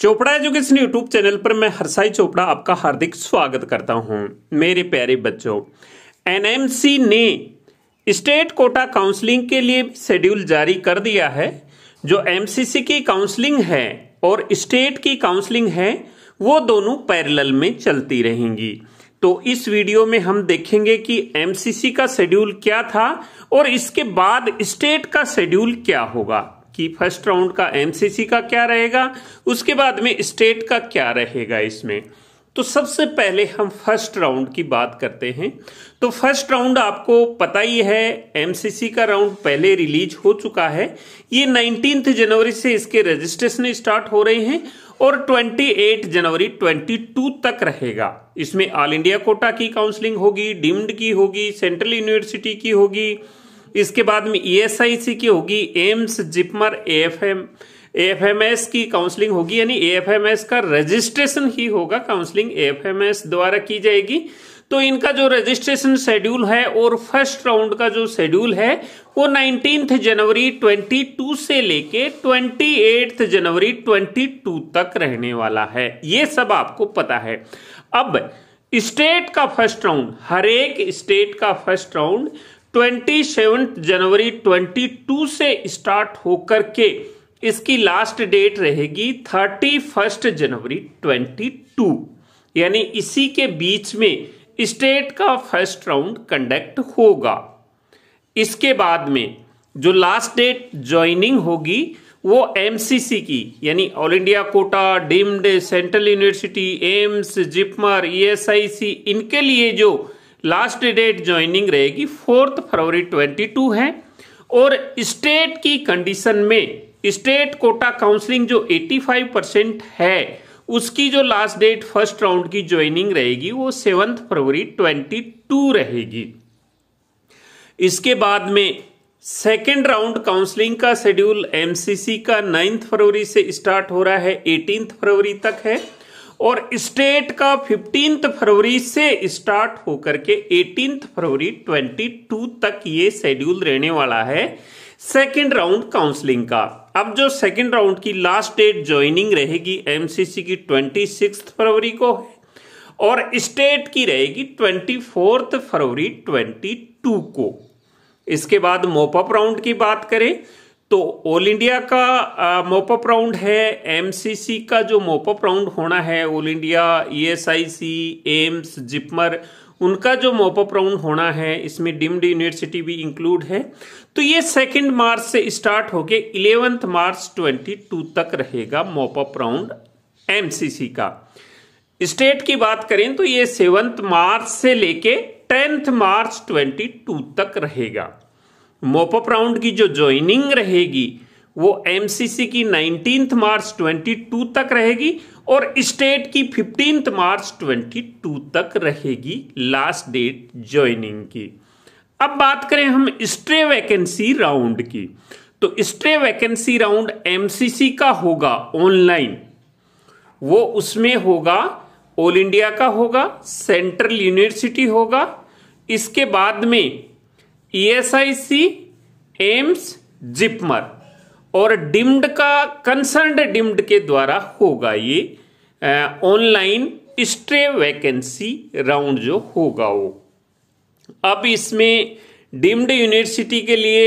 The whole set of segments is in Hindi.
चोपड़ा एजुकेशन यूट्यूब चैनल पर मैं हरसाई चोपड़ा आपका हार्दिक स्वागत करता हूं मेरे प्यारे बच्चों एनएमसी ने स्टेट कोटा काउंसलिंग के लिए शेड्यूल जारी कर दिया है जो एमसीसी की काउंसलिंग है और स्टेट की काउंसलिंग है वो दोनों पैरेलल में चलती रहेंगी तो इस वीडियो में हम देखेंगे कि एमसीसी का शेड्यूल क्या था और इसके बाद स्टेट का शेड्यूल क्या होगा कि फर्स्ट राउंड का एमसीसी का क्या रहेगा उसके बाद में स्टेट का क्या रहेगा इसमें तो सबसे पहले हम फर्स्ट राउंड की बात करते हैं तो फर्स्ट राउंड आपको पता ही है एमसीसी का राउंड पहले रिलीज हो चुका है ये नाइनटीन जनवरी से इसके रजिस्ट्रेशन स्टार्ट हो रहे हैं और 28 जनवरी 22 तक रहेगा इसमें ऑल इंडिया कोटा की काउंसलिंग होगी डिम्ड की होगी सेंट्रल यूनिवर्सिटी की होगी इसके बाद में ईएसआईसी e की होगी एम्स जिपमर एफएम एफएमएस की काउंसलिंग होगी यानी एफएमएस का रजिस्ट्रेशन ही होगा काउंसलिंग एफएमएस द्वारा की जाएगी तो इनका जो रजिस्ट्रेशन शेड्यूल है और फर्स्ट राउंड का जो शेड्यूल है वो नाइनटीन जनवरी 22 से लेके 28 जनवरी 22 तक रहने वाला है ये सब आपको पता है अब स्टेट का फर्स्ट राउंड हर एक स्टेट का फर्स्ट राउंड ट्वेंटी जनवरी 22 से स्टार्ट होकर के इसकी लास्ट डेट रहेगी थर्टी फर्स्ट जनवरी 22 यानी इसी के बीच में स्टेट का फर्स्ट राउंड कंडक्ट होगा इसके बाद में जो लास्ट डेट ज्वाइनिंग होगी वो एमसीसी की यानी all India quota deemed central university AIIMS JIPMER ESIC इनके लिए जो लास्ट डेट ज्वाइनिंग रहेगी फोर्थ फरवरी ट्वेंटी टू है और स्टेट की कंडीशन में स्टेट कोटा काउंसलिंग जो 85 परसेंट है उसकी जो लास्ट डेट फर्स्ट राउंड की ज्वाइनिंग रहेगी वो सेवंथ फरवरी 22 रहेगी इसके बाद में सेकेंड राउंड काउंसलिंग का शेड्यूल एमसीसी का नाइन्थ फरवरी से स्टार्ट हो रहा है एटीन फरवरी तक है और स्टेट का फिफ्टींथ फरवरी से स्टार्ट होकर के एटीन फरवरी 22 तक ये शेड्यूल रहने वाला है सेकेंड राउंड काउंसलिंग का अब जो सेकेंड राउंड की लास्ट डेट ज्वाइनिंग रहेगी एमसीसी की ट्वेंटी फरवरी को और स्टेट की रहेगी ट्वेंटी फरवरी 22 को इसके बाद मोपअप राउंड की बात करें तो ऑल इंडिया का मोपअप राउंड है एमसीसी का जो मोपअप राउंड होना है all India ESIC AIIMS JIPMER उनका जो मोपअप राउंड होना है इसमें डिम्ड यूनिवर्सिटी भी इंक्लूड है तो ये सेकेंड मार्च से स्टार्ट होके इलेवेंथ मार्च ट्वेंटी टू तक रहेगा मोपअप राउंड एमसीसी का स्टेट की बात करें तो ये सेवंथ मार्च से लेके टेंथ मार्च ट्वेंटी टू तक रहेगा मोपअप राउंड की जो ज्वाइनिंग रहेगी वो एमसीसी की नाइनटीन मार्च 22 तक रहेगी और स्टेट की फिफ्टीन मार्च 22 तक रहेगी लास्ट डेट ज्वाइनिंग की अब बात करें हम स्ट्रे वैकेंसी राउंड की तो स्ट्रे वैकेंसी राउंड एमसीसी का होगा ऑनलाइन वो उसमें होगा ऑल इंडिया का होगा सेंट्रल यूनिवर्सिटी होगा इसके बाद में ईएसआईसी एम्स जिपमर और डिम्ड का कंसर्न डिम्ड के द्वारा होगा ये ऑनलाइन स्ट्रे वैकेंसी राउंड जो होगा वो अब इसमें डिम्ड यूनिवर्सिटी के लिए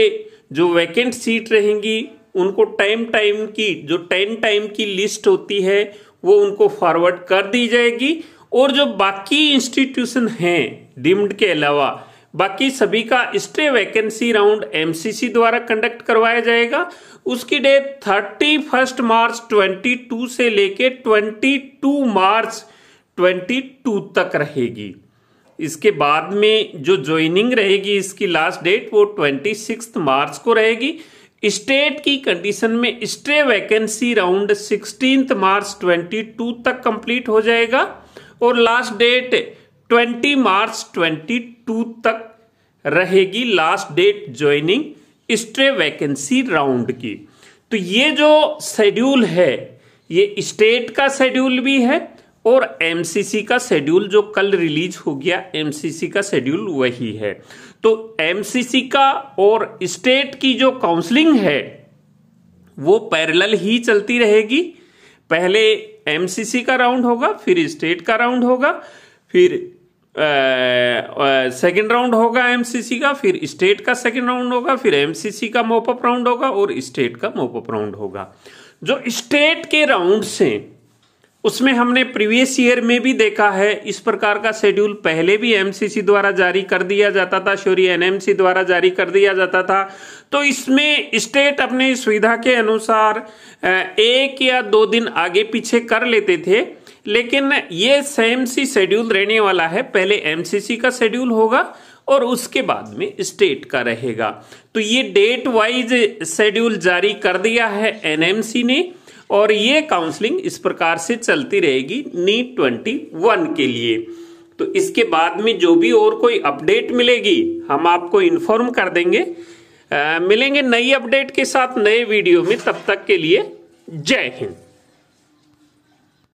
जो वैकेंट सीट रहेंगी उनको टाइम टाइम की जो टेन टाइम की लिस्ट होती है वो उनको फॉरवर्ड कर दी जाएगी और जो बाकी इंस्टीट्यूशन हैं डिम्ड के अलावा बाकी सभी का स्टे वैकेंसी राउंड एमसीसी द्वारा कंडक्ट करवाया जाएगा उसकी date thirty first March twenty two से लेके 22 मार्च 22 तक रहेगी इसके बाद में जो ज्वाइनिंग रहेगी इसकी लास्ट डेट वो ट्वेंटी सिक्स मार्च को रहेगी स्टेट की कंडीशन में stray vacancy round 16 March twenty two तक कंप्लीट हो जाएगा और लास्ट डेट 20 मार्च 22 तक रहेगी last date joining stray vacancy round की तो ये जो शेड्यूल है ये स्टेट का शेड्यूल भी है और एमसीसी का शेड्यूल जो कल रिलीज हो गया एमसीसी का शेड्यूल वही है तो एमसीसी का और स्टेट की जो काउंसलिंग है वो पैरेलल ही चलती रहेगी पहले एमसीसी का राउंड होगा फिर स्टेट का राउंड होगा फिर सेकेंड राउंड होगा एमसीसी का फिर स्टेट का सेकेंड राउंड होगा फिर एमसीसी का मोपअप राउंड होगा और स्टेट का मोपअप राउंड होगा जो स्टेट के राउंड से उसमें हमने प्रीवियस ईयर में भी देखा है इस प्रकार का शेड्यूल पहले भी एमसीसी द्वारा जारी कर दिया जाता था शोरी एनएमसी द्वारा जारी कर दिया जाता था तो इसमें स्टेट अपने सुविधा के अनुसार एक या दो दिन आगे पीछे कर लेते थे लेकिन ये सेम सी शेड्यूल रहने वाला है पहले एमसीसी का शेड्यूल होगा और उसके बाद में स्टेट का रहेगा तो ये डेट वाइज शेड्यूल जारी कर दिया है एनएमसी ने और ये काउंसलिंग इस प्रकार से चलती रहेगी नीट ट्वेंटी वन के लिए तो इसके बाद में जो भी और कोई अपडेट मिलेगी हम आपको इन्फॉर्म कर देंगे आ, मिलेंगे नई अपडेट के साथ नए वीडियो में तब तक के लिए जय हिंद